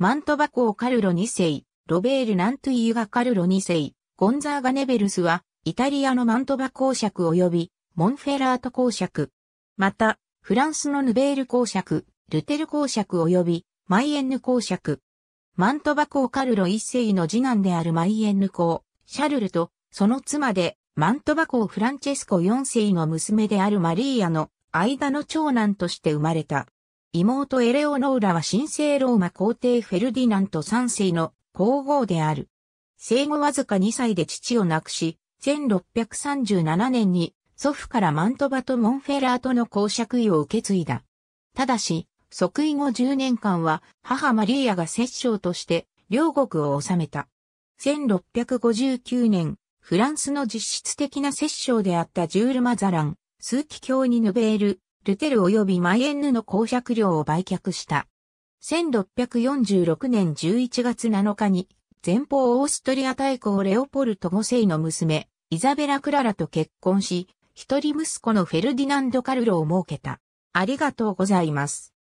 マントバ校カルロ2世、ロベール・ナントゥイユガ・カルロ2世、ゴンザーガ・ネベルスは、イタリアのマントバ公爵及び、モンフェラート公爵。また、フランスのヌベール公爵、ルテル公爵及び、マイエンヌ公爵。マントバ公カルロ一世の次男であるマイエンヌ公、シャルルと、その妻で、マントバ公フランチェスコ4世の娘であるマリーアの間の長男として生まれた。妹エレオノーラは神聖ローマ皇帝フェルディナント3世の皇后である。生後わずか2歳で父を亡くし、1637年に祖父からマントバとモンフェラートの公爵位を受け継いだ。ただし、即位後10年間は母マリーアが摂政として両国を治めた。1659年、フランスの実質的な摂政であったジュール・マザラン、数奇教にヌベール、ルテル及びマイエンヌの公爵領を売却した。1646年11月7日に、前方オーストリア大公レオポルト5世の娘、イザベラ・クララと結婚し、一人息子のフェルディナンド・カルロを設けた。ありがとうございます。